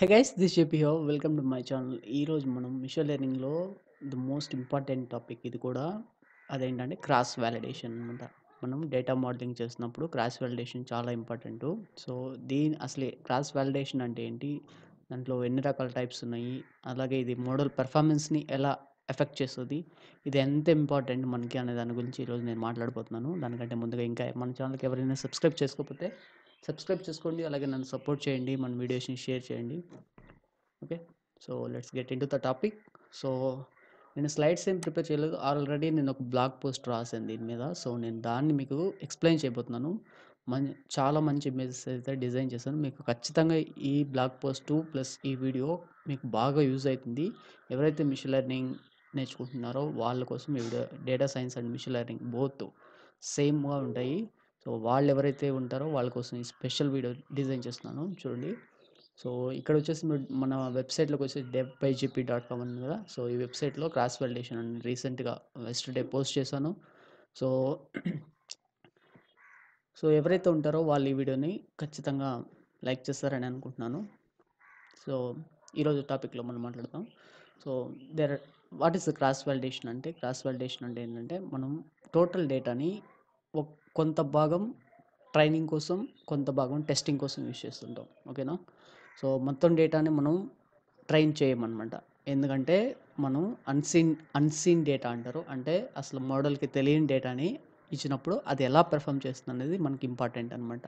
hey guys this JP హో welcome to my channel ఈరోజు మనం మిషన్ లెర్నింగ్లో ది మోస్ట్ ఇంపార్టెంట్ టాపిక్ ఇది కూడా అదేంటంటే క్రాస్ వ్యాలిడేషన్ అనమాట మనం డేటా మోడలింగ్ చేసినప్పుడు క్రాస్ వ్యాలిడేషన్ చాలా ఇంపార్టెంట్ సో దీని అసలు క్రాస్ వ్యాలిడేషన్ అంటే ఏంటి దాంట్లో ఎన్ని రకాల టైప్స్ ఉన్నాయి అలాగే ఇది మోడల్ పెర్ఫార్మెన్స్ని ఎలా ఎఫెక్ట్ చేస్తుంది ఇది ఎంత ఇంపార్టెంట్ మనకి అనే దాని గురించి ఈరోజు నేను మాట్లాడబోతున్నాను దానికంటే ముందుగా ఇంకా మన ఛానల్కి ఎవరైనా సబ్స్క్రైబ్ చేసుకోకపోతే సబ్స్క్రైబ్ చేసుకోండి అలాగే నన్ను సపోర్ట్ చేయండి మన వీడియోస్ని షేర్ చేయండి okay so let's get in to the topic so నేను స్లైడ్స్ ఏం ప్రిపేర్ చేయలేదు ఆల్రెడీ నేను ఒక బ్లాగ్ పోస్ట్ రాసాను దీని మీద సో నేను దాన్ని మీకు ఎక్స్ప్లెయిన్ చేయబోతున్నాను మన్ చాలా మంచి ఇమేజెస్ అయితే డిజైన్ చేశాను మీకు ఖచ్చితంగా ఈ బ్లాగ్ పోస్ట్ ప్లస్ ఈ వీడియో మీకు బాగా యూజ్ అవుతుంది ఎవరైతే మిషన్ లెర్నింగ్ నేర్చుకుంటున్నారో వాళ్ళ కోసం ఈ video data science and machine learning both సేమ్గా ఉంటాయి సో వాళ్ళు ఎవరైతే ఉంటారో వాళ్ళ కోసం ఈ స్పెషల్ వీడియో డిజైన్ చేస్తున్నాను చూడండి సో ఇక్కడ వచ్చేసి మన వెబ్సైట్లోకి వచ్చి డెబ్ బైజీపీ డాట్ కామ్ అని కదా సో ఈ వెబ్సైట్లో క్రాస్ వెల్డేషన్ అని రీసెంట్గా వెస్ట్ డే పోస్ట్ చేశాను సో సో ఎవరైతే ఉంటారో వాళ్ళు ఈ వీడియోని ఖచ్చితంగా లైక్ చేస్తారని అనుకుంటున్నాను సో ఈరోజు టాపిక్లో మనం మాట్లాడతాం so there what is the cross validation అంటే క్రాస్ వెల్డేషన్ అంటే ఏంటంటే మనం టోటల్ డేటాని కొంత భాగం ట్రైనింగ్ కోసం కొంత భాగం టెస్టింగ్ కోసం యూజ్ చేస్తుంటాం ఓకేనా సో మొత్తం డేటాని మనం ట్రైన్ చేయమన్నమాట ఎందుకంటే మనం అన్సీన్ అన్సీన్ డేటా అంటారు అంటే అసలు మోడల్కి తెలియని డేటాని ఇచ్చినప్పుడు అది ఎలా పెర్ఫామ్ చేస్తుంది అనేది మనకి ఇంపార్టెంట్ అనమాట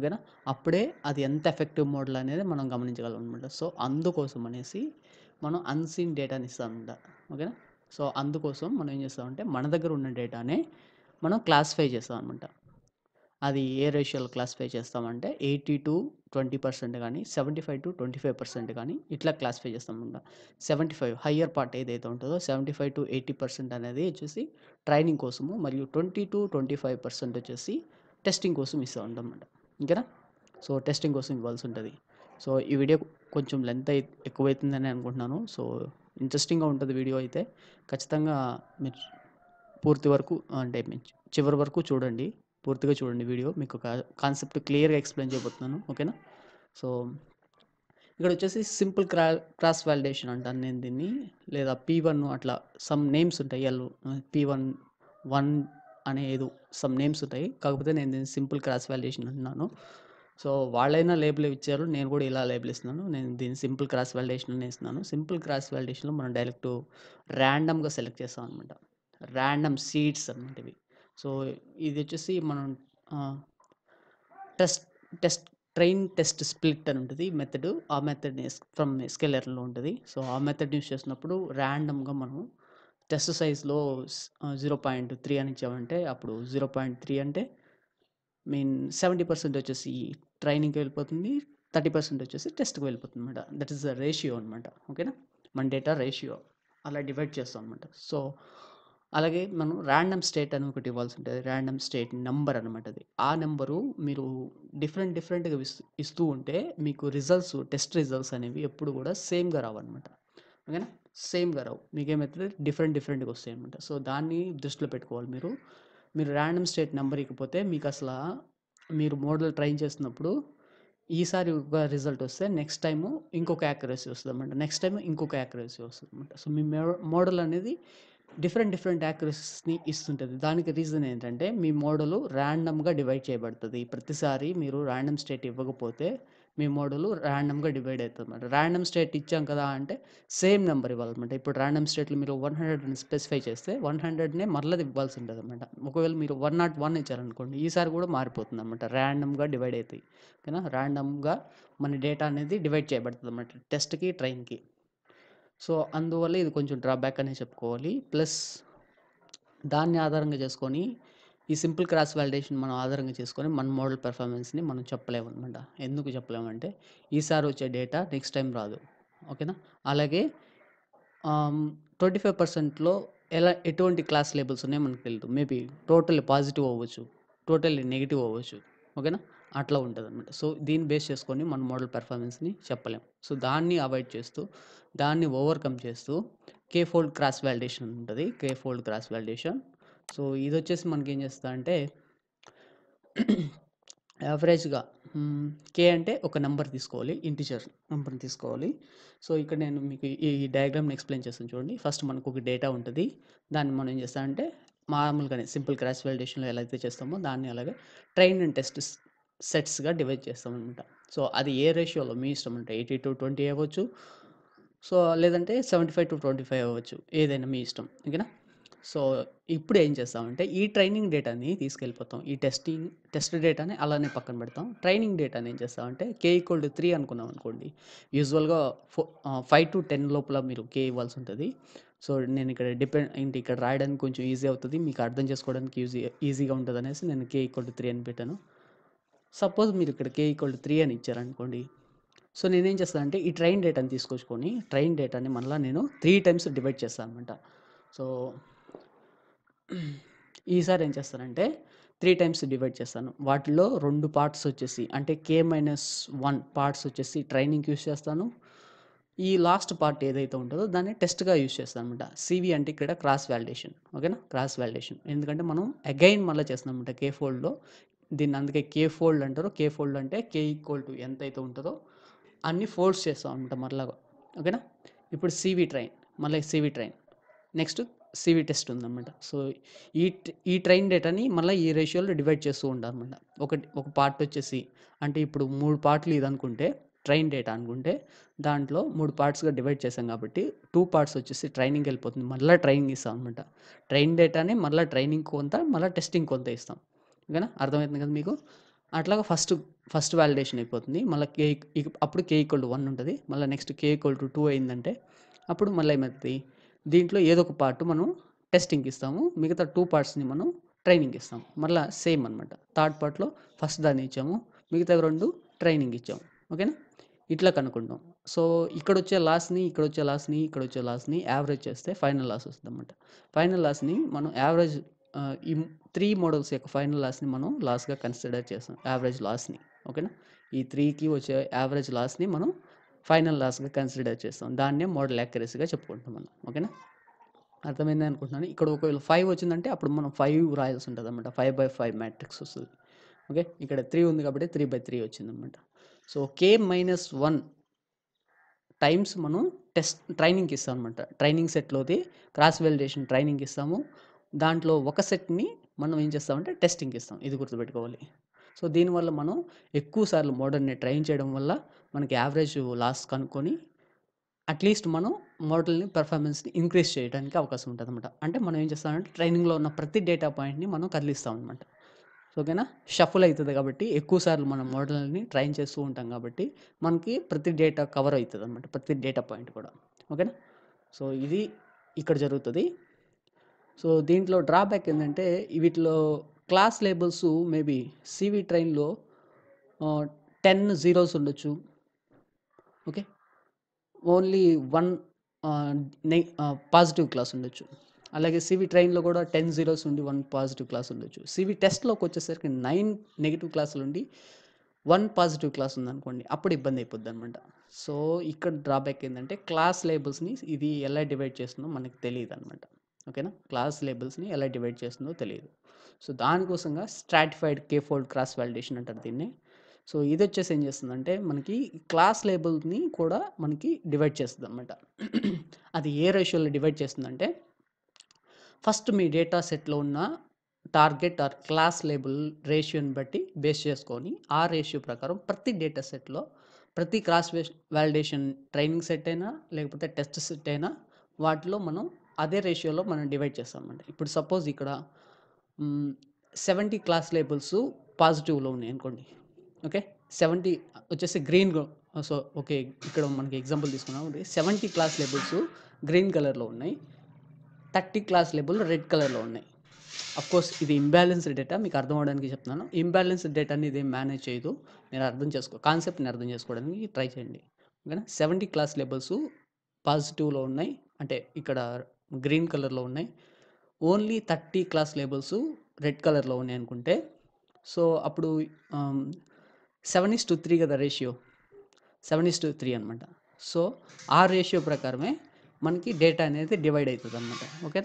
ఓకేనా అప్పుడే అది ఎంత ఎఫెక్టివ్ మోడల్ అనేది మనం గమనించగలం అనమాట సో అందుకోసం అనేసి మనం అన్సీన్ డేటాని ఇస్తామంట ఓకేనా సో అందుకోసం మనం ఏం చేస్తామంటే మన దగ్గర ఉన్న డేటానే మనం క్లాసిఫై చేస్తాం అనమాట అది ఏ రేషియోలో క్లాసిఫై చేస్తామంటే ఎయిటీ టు ట్వంటీ పర్సెంట్ కానీ seventy five to twenty five percent కానీ ఇట్లా క్లాసిఫై చేస్తాం అనమాట సెవెంటీ ఫైవ్ హయ్యర్ పార్ట్ ఏదైతే ఉంటుందో seventy five to eighty percent అనేది వచ్చేసి ట్రైనింగ్ కోసము మరియు twenty to twenty five percent వచ్చేసి టెస్టింగ్ కోసం ఇస్తూ ఉంటాం అనమాట ఇంకేనా సో టెస్టింగ్ కోసం ఇవ్వాల్సి ఉంటుంది సో ఈ వీడియో కొంచెం లెంత్ ఎక్కువైతుందని అనుకుంటున్నాను సో ఇంట్రెస్టింగ్గా ఉంటుంది వీడియో అయితే ఖచ్చితంగా మీరు పూర్తి వరకు అంటే చివరి వరకు చూడండి పూర్తిగా చూడండి వీడియో మీకు ఒక కాన్సెప్ట్ క్లియర్గా ఎక్స్ప్లెయిన్ చేయబోతున్నాను ఓకేనా సో ఇక్కడ వచ్చేసి సింపుల్ క్రా క్రాస్ వ్యాలిడేషన్ అంటాను నేను దీన్ని లేదా పీ వన్ అట్లా సమ్ నేమ్స్ ఉంటాయి ఎల్ పీ వన్ వన్ అనే ఏదో సమ్ నేమ్స్ ఉంటాయి కాకపోతే నేను దీన్ని సింపుల్ క్రాస్ వ్యాలిడేషన్ అంటున్నాను సో వాళ్ళైనా లేబుల్ ఇచ్చారు నేను కూడా ఇలా లేబుల్ ఇస్తున్నాను నేను దీన్ని సింపుల్ క్రాస్ వ్యాలిడేషన్ అని ఇస్తున్నాను సింపుల్ క్రాస్ వ్యాలిడేషన్లో మనం డైరెక్ట్ ర్యాండమ్గా సెలెక్ట్ చేస్తాం అనమాట ర్యాండమ్ సీడ్స్ అనేటివి సో ఇది వచ్చేసి మనం test test train test split అని ఉంటుంది మెథడ్ ఆ మెథడ్ ఫ్రమ్ ఎస్కెలర్లో ఉంటుంది సో ఆ మెథడ్ యూస్ చేసినప్పుడు ర్యాండమ్గా మనము టెస్ట్ సైజ్లో జీరో పాయింట్ త్రీ అని ఇచ్చామంటే అప్పుడు జీరో పాయింట్ త్రీ అంటే మీన్ సెవెంటీ పర్సెంట్ వచ్చేసి ట్రైనింగ్కి వెళ్ళిపోతుంది థర్టీ పర్సెంట్ వచ్చేసి టెస్ట్కి వెళ్ళిపోతుంది అనమాట దట్ ఈస్ ద రేషియో అనమాట ఓకేనా మన డేటా రేషియో అలా డివైడ్ చేస్తాం అనమాట సో అలాగే మనం ర్యాండమ్ స్టేట్ అని ఒకటి ఇవ్వాల్సి ఉంటుంది ర్యాండమ్ స్టేట్ నెంబర్ అనమాట అది ఆ నెంబరు మీరు డిఫరెంట్ డిఫరెంట్గా ఇస్తూ ఉంటే మీకు రిజల్ట్స్ టెస్ట్ రిజల్ట్స్ అనేవి ఎప్పుడు కూడా సేమ్గా రావు అనమాట ఓకేనా సేమ్గా రావు మీకేమవుతుంది డిఫరెంట్ డిఫరెంట్గా వస్తాయి అనమాట సో దాన్ని దృష్టిలో పెట్టుకోవాలి మీరు మీరు ర్యాండమ్ స్టేట్ నెంబర్ ఇకపోతే మీకు అసలు మీరు మోడల్ ట్రైన్ చేసినప్పుడు ఈసారి ఒక రిజల్ట్ వస్తే నెక్స్ట్ టైము ఇంకొక యాక్యురసీ వస్తుంది అనమాట నెక్స్ట్ టైం ఇంకొక యాక్యురసీ వస్తుంది అనమాట సో మీ మోడల్ అనేది డిఫరెంట్ డిఫరెంట్ యాక్యురసీస్ని ఇస్తుంటుంది దానికి రీజన్ ఏంటంటే మీ మోడలు ర్యాండమ్గా డివైడ్ చేయబడుతుంది ప్రతిసారి మీరు ర్యాండమ్ స్టేట్ ఇవ్వకపోతే మీ మోడలు ర్యాండమ్గా డివైడ్ అవుతుంది అనమాట ర్యాండమ్ స్టేట్ ఇచ్చాం కదా అంటే సేమ్ నెంబర్ ఇవ్వాలన్నమాట ఇప్పుడు ర్యాండమ్ స్టేట్లు మీరు వన్ హండ్రెడ్ని స్పెసిఫై చేస్తే వన్ హండ్రెడ్నే మరలది ఇవ్వాల్సి ఉంటుంది అనమాట ఒకవేళ మీరు వన్ నాట్ వన్ ఇచ్చారనుకోండి ఈసారి కూడా మారిపోతుంది అనమాట ర్యాండమ్గా డివైడ్ అవుతాయి ఓకేనా ర్యాండమ్గా మన డేటా అనేది డివైడ్ చేయబడుతుంది అనమాట టెస్ట్కి ట్రైన్కి సో అందువల్ల ఇది కొంచెం డ్రాబ్యాక్ అనే చెప్పుకోవాలి ప్లస్ దాన్ని ఆధారంగా చేసుకొని ఈ సింపుల్ క్రాస్ వ్యాలిడేషన్ మనం ఆధారంగా చేసుకొని మన మోడల్ పెర్ఫార్మెన్స్ని మనం చెప్పలేమన్నమాట ఎందుకు చెప్పలేమంటే ఈసారి వచ్చే డేటా నెక్స్ట్ టైం రాదు ఓకేనా అలాగే ట్వంటీ ఫైవ్ పర్సెంట్లో ఎలా ఎటువంటి క్లాస్ లేబుల్స్ ఉన్నాయో మనకు తెలియదు మేబీ టోటల్ పాజిటివ్ అవ్వచ్చు టోటల్ నెగిటివ్ అవ్వచ్చు ఓకేనా అట్లా ఉంటుంది అనమాట సో దీన్ని బేస్ చేసుకొని మన మోడల్ పెర్ఫార్మెన్స్ని చెప్పలేం సో దాన్ని అవాయిడ్ చేస్తూ దాన్ని ఓవర్కమ్ చేస్తూ కే ఫోల్డ్ క్రాస్ వ్యాలిడేషన్ ఉంటుంది K fold cross validation so ఇది వచ్చేసి మనకి ఏం చేస్తా అంటే యావరేజ్గా కే అంటే ఒక నెంబర్ తీసుకోవాలి ఇంటిజర్ నెంబర్ తీసుకోవాలి సో ఇక్కడ నేను మీకు ఈ డయాగ్రామ్ని ఎక్స్ప్లెయిన్ చేస్తాను చూడండి ఫస్ట్ మనకు ఒక డేటా ఉంటుంది దాన్ని మనం ఏం చేస్తామంటే మామూలుగానే సింపుల్ క్రాస్ వ్యాలిడేషన్లో ఎలా అయితే చేస్తామో దాన్ని అలాగే ట్రైన్ అండ్ టెస్ట్ సెట్స్గా డివైడ్ చేస్తామన్నమాట సో అది ఏ రేషియోలో మీ ఇష్టం అంటే ఎయిటీ టు ట్వంటీ అవ్వచ్చు సో లేదంటే seventy five to twenty five అవ్వచ్చు ఏదైనా మీ ఇష్టం ఓకేనా సో ఇప్పుడు ఏం చేస్తామంటే ఈ ట్రైనింగ్ డేటాని తీసుకెళ్ళిపోతాం ఈ టెస్టింగ్ టెస్ట్ డేటాని అలానే పక్కన పెడతాం ట్రైనింగ్ డేటాని ఏం చేస్తామంటే కే ఈక్వల్ టు త్రీ అనుకున్నాం అనుకోండి యూజువల్గా ఫో ఫైవ్ టు టెన్ లోపల మీరు కే ఇవ్వాల్సి ఉంటుంది సో నేను ఇక్కడ డిపెండ్ ఏంటి ఇక్కడ రాయడానికి కొంచెం ఈజీ అవుతుంది మీకు అర్థం చేసుకోవడానికి ఈజీ ఈజీగా ఉంటుంది అనేసి నేను కే ఈక్వల్ టు త్రీ అని పెట్టాను సపోజ్ మీరు ఇక్కడ కే ఈక్వల్ త్రీ అని ఇచ్చారనుకోండి సో నేనేం చేస్తాను అంటే ఈ ట్రైన్ డేటాని తీసుకొచ్చుకొని ట్రైన్ డేటాని మళ్ళీ నేను త్రీ టైమ్స్ డివైడ్ చేస్తాను అనమాట సో ఈసారి ఏం చేస్తానంటే త్రీ టైమ్స్ డివైడ్ చేస్తాను వాటిలో రెండు పార్ట్స్ వచ్చేసి అంటే కే మైనస్ వన్ పార్ట్స్ వచ్చేసి ట్రైనింగ్ యూస్ చేస్తాను ఈ లాస్ట్ పార్ట్ ఏదైతే ఉంటుందో దాన్ని టెస్ట్గా యూస్ చేస్తాను అనమాట సివి అంటే ఇక్కడ క్రాస్ వ్యాలిడేషన్ ఓకేనా క్రాస్ వ్యాలిడేషన్ ఎందుకంటే మనం అగైన్ మళ్ళీ చేస్తాం అనమాట కే ఫోల్డ్లో దీన్ని అందుకే కే ఫోల్డ్ అంటారు కే ఫోల్డ్ అంటే కే ఈక్వల్ టు ఎంత అయితే ఉంటుందో అన్ని ఫోల్డ్స్ చేస్తాం అనమాట మరలాగా ఓకేనా ఇప్పుడు సివి ట్రైన్ మళ్ళీ CV train next CV test ఉందన్నమాట సో ఈ ఈ ట్రైన్ డేటాని మళ్ళీ ఈ రేషియోలో డివైడ్ చేస్తూ ఉంటారనమాట ఒకటి ఒక పార్ట్ వచ్చేసి అంటే ఇప్పుడు మూడు పార్ట్లు ఇదనుకుంటే ట్రైన్ డేటా అనుకుంటే దాంట్లో మూడు పార్ట్స్గా డివైడ్ చేసాం కాబట్టి టూ పార్ట్స్ వచ్చేసి ట్రైనింగ్ వెళ్ళిపోతుంది మళ్ళీ ట్రైనింగ్ ఇస్తాం అనమాట ట్రైన్ డేటాని మళ్ళీ ట్రైనింగ్ కొంత మళ్ళీ టెస్టింగ్ కొంత ఇస్తాం ఓకేనా అర్థమవుతుంది కదా మీకు అట్లాగా ఫస్ట్ ఫస్ట్ వ్యాలిడేషన్ అయిపోతుంది మళ్ళీ కే అప్పుడు కే ఈక్వల్ టు వన్ ఉంటుంది మళ్ళీ next K equal to two అయిందంటే అప్పుడు మళ్ళీ ఏమవుతుంది దీంట్లో ఏదో ఒక పార్ట్ మనం టెస్టింగ్కి ఇస్తాము మిగతా టూ పార్ట్స్ని మనం ట్రైనింగ్ ఇస్తాము మళ్ళీ సేమ్ అనమాట థర్డ్ పార్ట్లో ఫస్ట్ దాన్ని ఇచ్చాము మిగతా రెండు ట్రైనింగ్ ఇచ్చాము ఓకేనా ఇట్లా కనుక్కుంటాం సో ఇక్కడ వచ్చే లాస్ని ఇక్కడ వచ్చే లాస్ని ఇక్కడ వచ్చే లాస్ని యావరేజ్ చేస్తే ఫైనల్ లాస్ వస్తుంది అనమాట ఫైనల్ లాస్ని మనం యావరేజ్ ఈ త్రీ మోడల్స్ యొక్క ఫైనల్ లాస్ని మనం లాస్గా కన్సిడర్ చేస్తాం యావరేజ్ లాస్ని ఓకేనా ఈ త్రీకి వచ్చే యావరేజ్ లాస్ని మనం ఫైనల్ లాస్గా కన్సిడర్ చేస్తాం దాన్నే మోడల్ యాక్యురసీగా చెప్పుకుంటాం మనం ఓకేనా అర్థమైంది అనుకుంటున్నాను ఇక్కడ ఒకవేళ ఫైవ్ వచ్చిందంటే అప్పుడు మనం ఫైవ్ రాయాల్సి ఉంటుంది అనమాట ఫైవ్ బై ఫైవ్ మ్యాట్రిక్స్ వస్తుంది ఓకే ఇక్కడ త్రీ ఉంది కాబట్టి త్రీ బై త్రీ వచ్చిందనమాట so K minus one times మనం టెస్ట్ ట్రైనింగ్కి ఇస్తాం అనమాట ట్రైనింగ్ సెట్లోది క్రాస్ వెలిడేషన్ ట్రైనింగ్ ఇస్తాము దాంట్లో ఒక సెట్ని మనం ఏం చేస్తామంటే టెస్టింగ్ ఇస్తాం ఇది గుర్తుపెట్టుకోవాలి సో దీనివల్ల మనం ఎక్కువ సార్లు మోడల్ని ట్రైన్ చేయడం వల్ల మనకి యావరేజ్ లాస్ కనుక్కొని అట్లీస్ట్ మనం మోడల్ని పెర్ఫార్మెన్స్ని ఇంక్రీజ్ చేయడానికి అవకాశం ఉంటుంది అనమాట అంటే మనం ఏం చేస్తామంటే ట్రైనింగ్లో ఉన్న ప్రతి డేటా పాయింట్ని మనం కదిలిస్తాం అనమాట ఓకేనా షఫుల్ అవుతుంది కాబట్టి ఎక్కువసార్లు మనం మోడల్ని ట్రైన్ చేస్తూ ఉంటాం కాబట్టి మనకి ప్రతి డేటా కవర్ అవుతుంది అనమాట ప్రతి డేటా పాయింట్ కూడా ఓకేనా సో ఇది ఇక్కడ జరుగుతుంది సో దీంట్లో డ్రాబ్యాక్ ఏంటంటే వీటిలో క్లాస్ లేబుల్స్ మేబీ సివి ట్రైన్లో టెన్ జీరోస్ ఉండొచ్చు okay only one positive class ఉండొచ్చు అలాగే సివి ట్రైన్లో కూడా టెన్ జీరోస్ ఉండి వన్ పాజిటివ్ క్లాస్ ఉండొచ్చు సివి టెస్ట్లోకి వచ్చేసరికి నైన్ నెగిటివ్ క్లాసులు ఉండి వన్ పాజిటివ్ క్లాస్ ఉందనుకోండి అప్పుడు ఇబ్బంది అయిపోద్ది అనమాట సో ఇక్కడ డ్రాబ్యాక్ ఏంటంటే క్లాస్ లేబుల్స్ని ఇది ఎలా డివైడ్ చేస్తుందో మనకి తెలియదు అనమాట ఓకేనా క్లాస్ లేబుల్స్ని ఎలా డివైడ్ చేస్తుందో తెలియదు సో దానికోసంగా stratified K fold cross validation అంటారు దీన్ని సో ఇది వచ్చేసి ఏం చేస్తుందంటే మనకి క్లాస్ లేబుల్ని కూడా మనకి డివైడ్ చేస్తుంది అనమాట అది ఏ రేషియోలో డివైడ్ చేస్తుందంటే ఫస్ట్ మీ డేటా సెట్లో ఉన్న టార్గెట్ ఆర్ క్లాస్ లేబుల్ రేషియోని బట్టి బేస్ చేసుకొని ఆ రేషియో ప్రకారం ప్రతి డేటా సెట్లో ప్రతి క్లాస్ వ్యాలిడేషన్ ట్రైనింగ్ సెట్ అయినా లేకపోతే టెస్ట్ సెట్ అయినా వాటిలో మనం అదే రేషియోలో మనం డివైడ్ చేస్తామండి ఇప్పుడు సపోజ్ ఇక్కడ సెవెంటీ క్లాస్ లేబుల్స్ పాజిటివ్లో ఉన్నాయి అనుకోండి ఓకే సెవెంటీ వచ్చేసి గ్రీన్ సో ఓకే ఇక్కడ మనకి ఎగ్జాంపుల్ తీసుకున్నాం సెవెంటీ క్లాస్ లేబుల్స్ గ్రీన్ కలర్లో ఉన్నాయి థర్టీ క్లాస్ లేబుల్ రెడ్ కలర్లో ఉన్నాయి కోర్స్ ఇది ఇంబ్యాలెన్స్డ్ డేటా మీకు అర్థం అవడానికి చెప్తున్నాను ఇంబ్యాలెన్స్డ్ డేటాని ఇది మేనేజ్ చేయదు నేను అర్థం చేసుకో కాన్సెప్ట్ని అర్థం చేసుకోవడానికి ట్రై చేయండి ఓకేనా సెవెంటీ క్లాస్ లేబుల్స్ పాజిటివ్లో ఉన్నాయి అంటే ఇక్కడ గ్రీన్ కలర్లో ఉన్నాయి only thirty class labels red కలర్లో ఉన్నాయి అనుకుంటే సో అప్పుడు సెవెన్ ఇస్ టు త్రీ కదా ratio seven is to three అనమాట సో ఆ రేషియో ప్రకారమే మనకి డేటా అనేది డివైడ్ అవుతుంది అనమాట ఓకే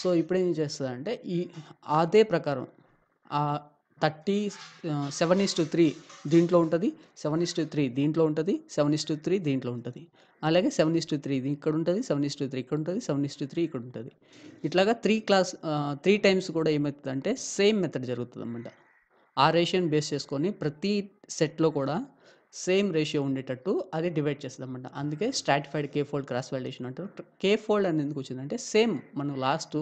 సో ఇప్పుడు ఏం చేస్తుందంటే ఈ అదే ప్రకారం thirty seven is to three దీంట్లో ఉంటుంది సెవెన్ ఇస్ టు త్రీ దీంట్లో ఉంటుంది సెవెన్ ఇస్ టు త్రీ దీంట్లో ఉంటుంది అలాగే సెవెన్ ఇస్ టు త్రీ ఇక్కడ ఉంటుంది సెవెన్ ఇస్ టు త్రీ ఇక్కడ ఉంటుంది సెవెన్ ఇస్ టు త్రీ ఇక్కడ ఉంటుంది ఇట్లాగా త్రీ క్లాస్ త్రీ టైమ్స్ కూడా ఏమవుతుంది అంటే సేమ్ మెథడ్ జరుగుతుంది అనమాట ఆ రేషియోని బేస్ చేసుకొని ప్రతి సెట్లో కూడా సేమ్ రేషియో ఉండేటట్టు అది డివైడ్ చేస్తుంది అనమాట అందుకే stratified K fold cross validation అంటారు కే ఫోల్డ్ అనేది ఎందుకు వచ్చిందంటే సేమ్ మనం లాస్ట్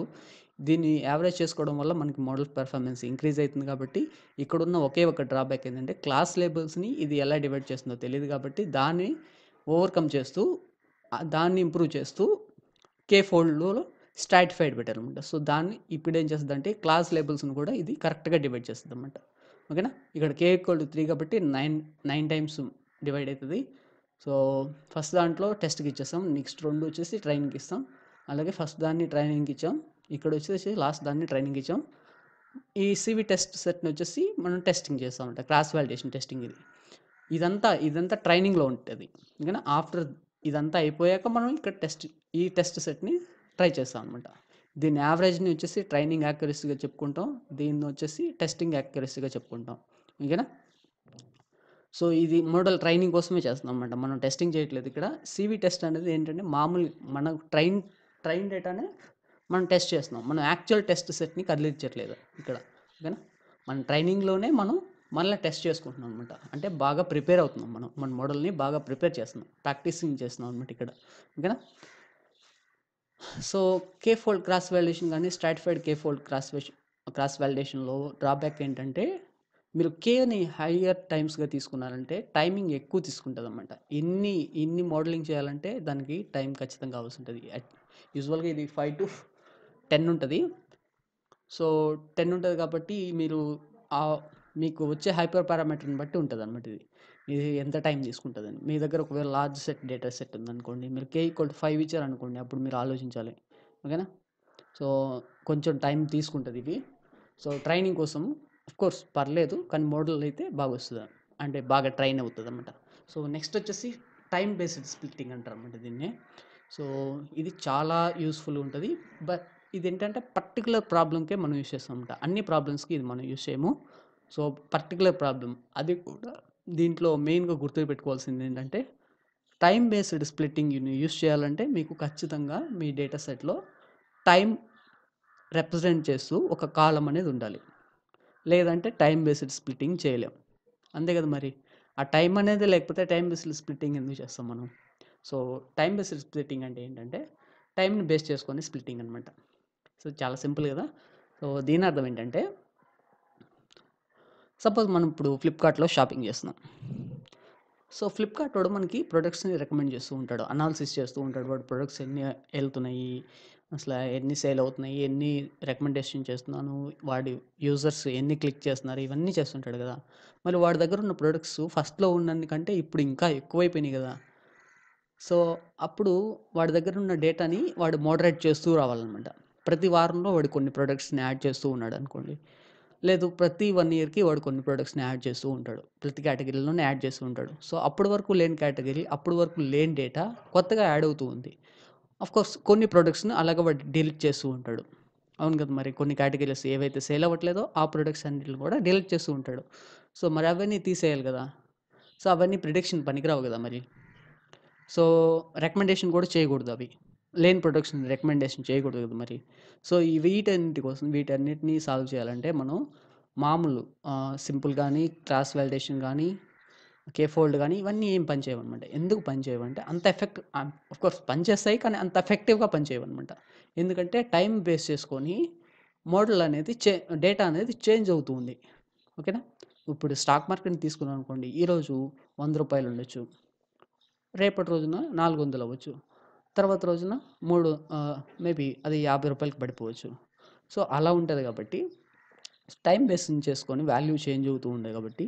దీన్ని యావరేజ్ చేసుకోవడం వల్ల మనకి మోడల్ పెర్ఫార్మెన్స్ ఇంక్రీజ్ అవుతుంది కాబట్టి ఇక్కడున్న ఒకే ఒక డ్రాబ్యాక్ ఏంటంటే క్లాస్ లేబుల్స్ని ఇది ఎలా డివైడ్ చేస్తుందో తెలియదు కాబట్టి దాన్ని ఓవర్కమ్ చేస్తూ దాన్ని ఇంప్రూవ్ చేస్తూ కే ఫోల్డ్లో స్ట్రాటిఫైడ్ బెటర్ అనమాట సో దాన్ని ఇప్పుడు ఏం చేస్తుంది అంటే క్లాస్ లేబుల్స్ని కూడా ఇది కరెక్ట్గా డివైడ్ చేస్తుంది అనమాట ఓకేనా ఇక్కడ కే ఈక్వల్ త్రీ కాబట్టి నైన్ నైన్ టైమ్స్ డివైడ్ అవుతుంది సో ఫస్ట్ దాంట్లో టెస్ట్కి ఇచ్చేస్తాం నెక్స్ట్ రెండు వచ్చేసి ట్రైనింగ్కి ఇస్తాం అలాగే ఫస్ట్ దాన్ని ట్రైనింగ్కి ఇచ్చాం ఇక్కడ వచ్చేసి లాస్ట్ దాన్ని ట్రైనింగ్ ఇచ్చాం ఈ సివి టెస్ట్ సెట్ని వచ్చేసి మనం టెస్టింగ్ చేస్తామంట క్లాస్ వాలిడేషన్ టెస్టింగ్ ఇది ఇదంతా ఇదంతా ట్రైనింగ్లో ఉంటుంది ఇంకా ఆఫ్టర్ ఇదంతా అయిపోయాక మనం ఇక్కడ టెస్ట్ ఈ టెస్ట్ సెట్ని ట్రై చేస్తాం అనమాట దీని యావరేజ్ని వచ్చేసి ట్రైనింగ్ యాక్యురసీగా చెప్పుకుంటాం దీన్ని వచ్చేసి టెస్టింగ్ యాక్యురసీగా చెప్పుకుంటాం ఓకేనా సో ఇది మోడల్ ట్రైనింగ్ కోసమే చేస్తున్నాం అనమాట మనం టెస్టింగ్ చేయట్లేదు ఇక్కడ సివి టెస్ట్ అనేది ఏంటంటే మామూలు మన ట్రైన్ ట్రైన్ డేటానే మనం టెస్ట్ చేస్తున్నాం మనం యాక్చువల్ టెస్ట్ సెట్ని కదిలించట్లేదు ఇక్కడ ఓకేనా మన ట్రైనింగ్లోనే మనం మళ్ళీ టెస్ట్ చేసుకుంటున్నాం అనమాట అంటే బాగా ప్రిపేర్ అవుతున్నాం మనం మన మోడల్ని బాగా ప్రిపేర్ చేస్తున్నాం ప్రాక్టీసింగ్ చేస్తున్నాం అనమాట ఇక్కడ ఓకేనా so K fold cross validation కానీ stratified K fold cross cross వాలిడేషన్లో డ్రాబ్యాక్ ఏంటంటే మీరు కేని హయ్యర్ టైమ్స్గా తీసుకున్నారంటే టైమింగ్ ఎక్కువ తీసుకుంటుంది అనమాట ఎన్ని ఎన్ని మోడలింగ్ చేయాలంటే దానికి టైం ఖచ్చితంగా కావాల్సి ఉంటుంది యూజువల్గా ఇది ఫైవ్ టు టెన్ ఉంటుంది సో టెన్ ఉంటుంది కాబట్టి మీరు మీకు వచ్చే హైపర్ పారామీటర్ని బట్టి ఉంటుంది అనమాట ఇది ఇది ఎంత టైం తీసుకుంటుందని మీ దగ్గర ఒకవేళ లార్జ్ సెట్ డేటా సెట్ ఉందనుకోండి మీరు కే ఈక్వల్ టు ఫైవ్ అనుకోండి అప్పుడు మీరు ఆలోచించాలి ఓకేనా సో కొంచెం టైం తీసుకుంటుంది ఇవి సో ట్రైనింగ్ కోసం కోర్స్ పర్లేదు కానీ మోడల్ అయితే బాగా వస్తుంది అంటే బాగా ట్రైన్ అవుతుంది అనమాట సో నెక్స్ట్ వచ్చేసి టైం బేస్డ్ స్ప్లిట్టింగ్ అంటారు అనమాట దీన్ని సో ఇది చాలా యూస్ఫుల్ ఉంటుంది బట్ ఇది ఏంటంటే పర్టికులర్ ప్రాబ్లంకే మనం యూస్ చేస్తామంట అన్ని ప్రాబ్లమ్స్కి ఇది మనం యూస్ చేయము సో పర్టికులర్ ప్రాబ్లం అది కూడా దీంట్లో మెయిన్గా గుర్తు పెట్టుకోవాల్సింది ఏంటంటే టైం బేస్డ్ స్ప్లిట్టింగ్ యూస్ చేయాలంటే మీకు ఖచ్చితంగా మీ డేటా సెట్లో టైం రిప్రజెంట్ చేస్తూ ఒక కాలం అనేది ఉండాలి లేదంటే టైం బేస్డ్ స్ప్లిట్టింగ్ చేయలేం అంతే కదా మరి ఆ టైం అనేది లేకపోతే టైం బేస్డ్ స్ప్లిట్టింగ్ ఎందుకు చేస్తాం మనం సో టైం బేస్డ్ స్ప్లిట్టింగ్ అంటే ఏంటంటే టైంని బేస్ చేసుకొని స్ప్లిట్టింగ్ అనమాట సో చాలా సింపుల్ కదా సో దీని అర్థం ఏంటంటే సపోజ్ మనం ఇప్పుడు ఫ్లిప్కార్ట్లో షాపింగ్ చేస్తున్నాం సో ఫ్లిప్కార్ట్ వాడు మనకి ప్రొడక్ట్స్ని రికమెండ్ చేస్తూ ఉంటాడు అనాలిసిస్ చేస్తూ ఉంటాడు వాడు ప్రొడక్ట్స్ ఎన్ని వెళ్తున్నాయి అసలు ఎన్ని సేల్ అవుతున్నాయి ఎన్ని రికమెండేషన్ చేస్తున్నాను వాడి యూజర్స్ ఎన్ని క్లిక్ చేస్తున్నారు ఇవన్నీ చేస్తుంటాడు కదా మరి వాడి దగ్గర ఉన్న ప్రొడక్ట్స్ ఫస్ట్లో కంటే ఇప్పుడు ఇంకా ఎక్కువైపోయినాయి కదా సో అప్పుడు వాడి దగ్గర ఉన్న డేటాని వాడు మోడరేట్ చేస్తూ రావాలన్నమాట ప్రతి వారంలో వాడు కొన్ని ప్రొడక్ట్స్ని యాడ్ చేస్తూ ఉన్నాడు అనుకోండి లేదు ప్రతి వన్ ఇయర్కి వాడు కొన్ని ప్రొడక్ట్స్ని యాడ్ చేస్తూ ఉంటాడు ప్రతి కేటగిరీలోనే యాడ్ చేస్తూ ఉంటాడు సో అప్పటి వరకు లేని కేటగిరీ అప్పటి వరకు లేని డేటా కొత్తగా యాడ్ అవుతూ ఉంది కోర్స్ కొన్ని ప్రొడక్ట్స్ని అలాగే వాడు డిలీట్ చేస్తూ ఉంటాడు అవును కదా మరి కొన్ని కేటగిరీస్ ఏవైతే సేల్ అవ్వట్లేదో ఆ ప్రొడక్ట్స్ అన్నిటిని కూడా డిలీట్ చేస్తూ ఉంటాడు సో మరి అవన్నీ తీసేయాలి కదా సో అవన్నీ ప్రిడిక్షన్ పనికిరావు కదా మరి సో రికమెండేషన్ కూడా చేయకూడదు అవి లేన్ ప్రొడక్షన్ రికమెండేషన్ చేయకూడదు కదా మరి సో ఈ వీటన్నిటి కోసం వీటన్నిటిని సాల్వ్ చేయాలంటే మనం మామూలు సింపుల్ కానీ క్రాస్ వ్యాలిడేషన్ కానీ కే ఫోల్డ్ కానీ ఇవన్నీ ఏం పనిచేయవన్నమాట ఎందుకు పనిచేయవంటే అంత ఎఫెక్ట్ కోర్స్ పనిచేస్తాయి కానీ అంత ఎఫెక్టివ్గా పనిచేయవన్నమాట ఎందుకంటే టైం బేస్ చేసుకొని మోడల్ అనేది చే డేటా అనేది చేంజ్ అవుతుంది ఓకేనా ఇప్పుడు స్టాక్ మార్కెట్ని తీసుకున్నాం అనుకోండి ఈరోజు వంద రూపాయలు ఉండొచ్చు రేపటి రోజున నాలుగు వందలు అవ్వచ్చు తర్వాత రోజున మూడు మేబీ అది యాభై రూపాయలకి పడిపోవచ్చు సో అలా ఉంటుంది కాబట్టి టైం బేస్ చేసుకొని వాల్యూ చేంజ్ అవుతూ ఉండే కాబట్టి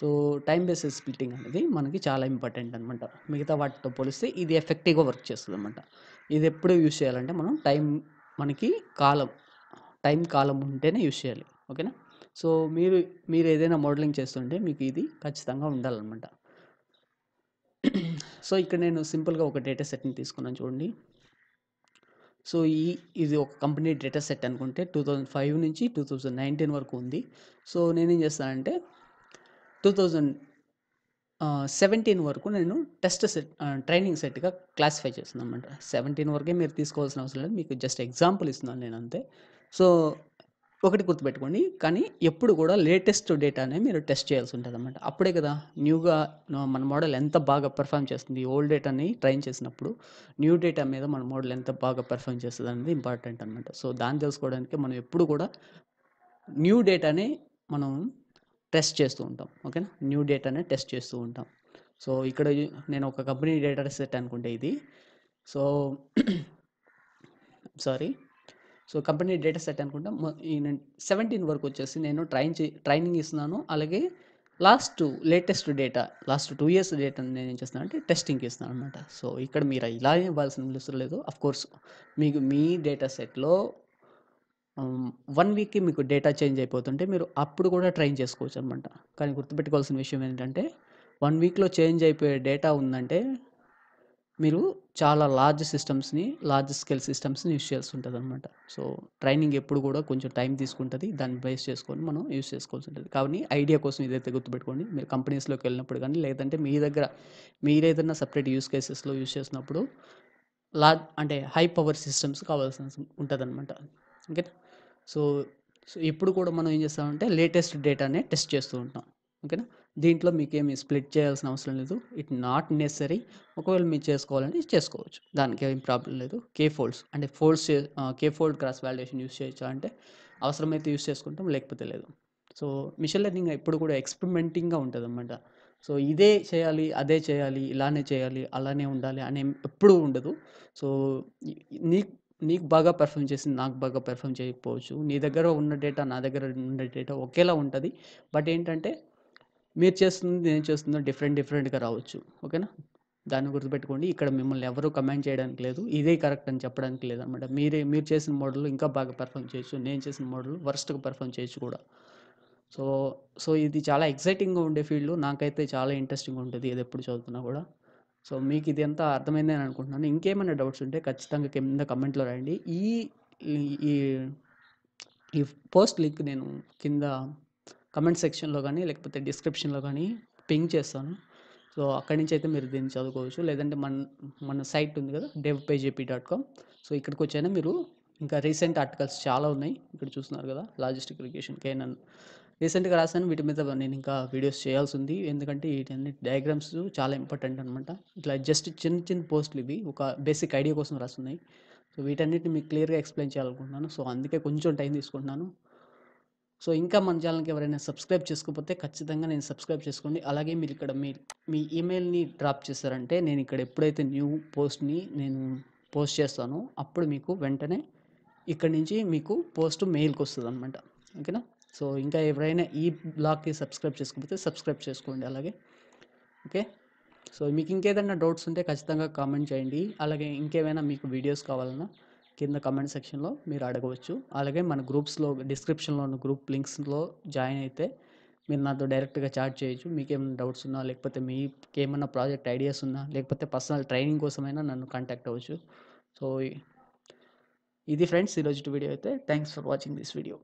సో టైం బేస్ స్ప్లిట్టింగ్ అనేది మనకి చాలా ఇంపార్టెంట్ అనమాట మిగతా వాటితో పోలిస్తే ఇది ఎఫెక్టివ్గా వర్క్ చేస్తుంది అనమాట ఇది ఎప్పుడు యూజ్ చేయాలంటే మనం టైం మనకి కాలం టైం కాలం ఉంటేనే యూజ్ చేయాలి ఓకేనా సో మీరు మీరు ఏదైనా మోడలింగ్ చేస్తుంటే మీకు ఇది ఖచ్చితంగా ఉండాలన్నమాట సో ఇక్కడ నేను సింపుల్గా ఒక డేటా సెట్ని తీసుకున్నాను చూడండి సో ఈ ఇది ఒక కంపెనీ డేటా సెట్ అనుకుంటే టూ థౌజండ్ ఫైవ్ నుంచి టూ థౌజండ్ నైన్టీన్ వరకు ఉంది సో నేనేం చేస్తానంటే టూ థౌజండ్ సెవెంటీన్ వరకు నేను టెస్ట్ సెట్ ట్రైనింగ్ సెట్గా క్లాసిఫై చేస్తున్నాను అనమాట సెవెంటీన్ వరకే మీరు తీసుకోవాల్సిన అవసరం లేదు మీకు జస్ట్ ఎగ్జాంపుల్ ఇస్తున్నాను నేను అంతే సో ఒకటి గుర్తుపెట్టుకోండి కానీ ఎప్పుడు కూడా లేటెస్ట్ డేటానే మీరు టెస్ట్ చేయాల్సి ఉంటుంది అనమాట అప్పుడే కదా న్యూగా మన మోడల్ ఎంత బాగా పెర్ఫామ్ చేస్తుంది ఓల్డ్ డేటాని ట్రైన్ చేసినప్పుడు న్యూ డేటా మీద మన మోడల్ ఎంత బాగా పెర్ఫామ్ చేస్తుంది అనేది ఇంపార్టెంట్ అనమాట సో దాన్ని తెలుసుకోవడానికి మనం ఎప్పుడు కూడా న్యూ డేటానే మనం టెస్ట్ చేస్తూ ఉంటాం ఓకేనా న్యూ డేటానే టెస్ట్ చేస్తూ ఉంటాం సో ఇక్కడ నేను ఒక కంపెనీ డేటా సెట్ అనుకుంటే ఇది so sorry so company data set అనుకుంటా సెవెంటీన్ వరకు వచ్చేసి నేను ట్రైన్ ట్రైనింగ్ ఇస్తున్నాను అలాగే last latest data last two years data నేను ఏం చేస్తున్నాను అంటే టెస్టింగ్ ఇస్తున్నాను అనమాట సో ఇక్కడ మీరు ఇలా ఇవ్వాల్సిన అవసరం లేదు కోర్స్ మీకు మీ డేటా సెట్లో వన్ వీక్కి మీకు డేటా చేంజ్ అయిపోతుంటే మీరు అప్పుడు కూడా ట్రైన్ చేసుకోవచ్చు అనమాట కానీ గుర్తుపెట్టుకోవాల్సిన విషయం ఏంటంటే వన్ వీక్లో చేంజ్ అయిపోయే డేటా ఉందంటే మీరు చాలా లార్జ్ సిస్టమ్స్ని లార్జ్ స్కేల్ సిస్టమ్స్ని యూస్ చేస్తుంటుంది అనమాట సో ట్రైనింగ్ ఎప్పుడు కూడా కొంచెం టైం తీసుకుంటుంది దాన్ని బేస్ చేసుకొని మనం యూస్ చేసుకోవాల్సి ఉంటుంది కాబట్టి ఐడియా కోసం ఇదైతే గుర్తుపెట్టుకోండి మీరు కంపెనీస్లోకి వెళ్ళినప్పుడు కానీ లేదంటే మీ దగ్గర ఏదైనా సపరేట్ యూస్ కేసెస్లో యూస్ చేసినప్పుడు లార్జ్ అంటే హై పవర్ సిస్టమ్స్ కావాల్సిన ఉంటుంది అనమాట ఓకేనా సో సో ఇప్పుడు కూడా మనం ఏం చేస్తామంటే లేటెస్ట్ డేటానే టెస్ట్ చేస్తూ ఉంటాం ఓకేనా దీంట్లో మీకేమి స్ప్లిట్ చేయాల్సిన అవసరం లేదు ఇట్ నాట్ నెసరీ ఒకవేళ మీరు చేసుకోవాలంటే చేసుకోవచ్చు దానికి ఏం ప్రాబ్లం లేదు కే ఫోల్డ్స్ అంటే folds K fold cross valuation use చేయొచ్చా అంటే అవసరమైతే యూస్ చేసుకుంటాం లేకపోతే లేదు సో మిషన్ లెర్నింగ్ ఎప్పుడు కూడా ఎక్స్పెరిమెంటింగ్గా ఉంటుంది అన్నమాట సో ఇదే చేయాలి అదే చేయాలి ఇలానే చేయాలి అలానే ఉండాలి అనే ఎప్పుడూ ఉండదు సో నీ నీకు బాగా పెర్ఫామ్ చేసి నాకు బాగా పెర్ఫామ్ చేయకపోవచ్చు నీ దగ్గర ఉన్న డేటా నా దగ్గర ఉన్న డేటా ఒకేలా ఉంటుంది బట్ ఏంటంటే మీరు చేస్తుంది నేను చేస్తుందో డిఫరెంట్ డిఫరెంట్గా రావచ్చు ఓకేనా దాన్ని గుర్తుపెట్టుకోండి ఇక్కడ మిమ్మల్ని ఎవరూ కమెంట్ చేయడానికి లేదు ఇదే కరెక్ట్ అని చెప్పడానికి లేదనమాట మీరే మీరు చేసిన మోడల్ ఇంకా బాగా పెర్ఫామ్ చేయొచ్చు నేను చేసిన మోడల్ వర్స్ట్గా పెర్ఫామ్ చేయొచ్చు కూడా సో సో ఇది చాలా ఎక్సైటింగ్గా ఉండే ఫీల్డ్ నాకైతే చాలా ఇంట్రెస్టింగ్ ఉంటుంది ఇది ఎప్పుడు చదువుతున్నా కూడా సో మీకు ఇది అంతా అర్థమైందని అనుకుంటున్నాను ఇంకేమైనా డౌట్స్ ఉంటే ఖచ్చితంగా కింద కమెంట్లో రాయండి ఈ ఈ పోస్ట్ లింక్ నేను కింద కమెంట్ సెక్షన్లో కానీ లేకపోతే డిస్క్రిప్షన్లో కానీ పింగ్ చేస్తాను సో అక్కడి నుంచి అయితే మీరు దీన్ని చదువుకోవచ్చు లేదంటే మన మన సైట్ ఉంది కదా డేవ్ పేజేపీ డాట్ కామ్ సో ఇక్కడికి వచ్చాయినా మీరు ఇంకా రీసెంట్ ఆర్టికల్స్ చాలా ఉన్నాయి ఇక్కడ చూస్తున్నారు కదా లాజిస్టిక్ ఇరిగేషన్ కేనన్ రీసెంట్గా రాశాను వీటి మీద నేను ఇంకా వీడియోస్ చేయాల్సి ఉంది ఎందుకంటే వీటన్ని డయాగ్రామ్స్ చాలా ఇంపార్టెంట్ అనమాట ఇట్లా జస్ట్ చిన్న చిన్న పోస్టులు ఇవి ఒక బేసిక్ ఐడియా కోసం రాస్తున్నాయి సో వీటన్నిటిని మీకు క్లియర్గా ఎక్స్ప్లెయిన్ చేయాలనుకుంటున్నాను సో అందుకే కొంచెం టైం తీసుకుంటున్నాను సో ఇంకా మన ఛానల్కి ఎవరైనా సబ్స్క్రైబ్ చేసుకోకపోతే ఖచ్చితంగా నేను సబ్స్క్రైబ్ చేసుకోండి అలాగే మీరు ఇక్కడ మీ మీ ఈమెయిల్ని డ్రాప్ చేశారంటే నేను ఇక్కడ ఎప్పుడైతే న్యూ పోస్ట్ని నేను పోస్ట్ చేస్తానో అప్పుడు మీకు వెంటనే ఇక్కడ నుంచి మీకు పోస్ట్ మెయిల్కి వస్తుంది అనమాట ఓకేనా సో ఇంకా ఎవరైనా ఈ బ్లాగ్కి సబ్స్క్రైబ్ చేసుకోకపోతే సబ్స్క్రైబ్ చేసుకోండి అలాగే ఓకే సో మీకు ఇంకేదైనా డౌట్స్ ఉంటే ఖచ్చితంగా కామెంట్ చేయండి అలాగే ఇంకేమైనా మీకు వీడియోస్ కావాలన్నా కింద కమెంట్ సెక్షన్లో మీరు అడగవచ్చు అలాగే మన గ్రూప్స్లో డిస్క్రిప్షన్లో ఉన్న గ్రూప్ లింక్స్లో జాయిన్ అయితే మీరు నాతో డైరెక్ట్గా చాట్ చేయొచ్చు మీకేమైనా డౌట్స్ ఉన్నా లేకపోతే మీకేమైనా ప్రాజెక్ట్ ఐడియాస్ ఉన్నా లేకపోతే పర్సనల్ ట్రైనింగ్ కోసమైనా నన్ను కాంటాక్ట్ అవ్వచ్చు సో ఇది ఫ్రెండ్స్ ఈరోజు వీడియో అయితే thanks for watching this video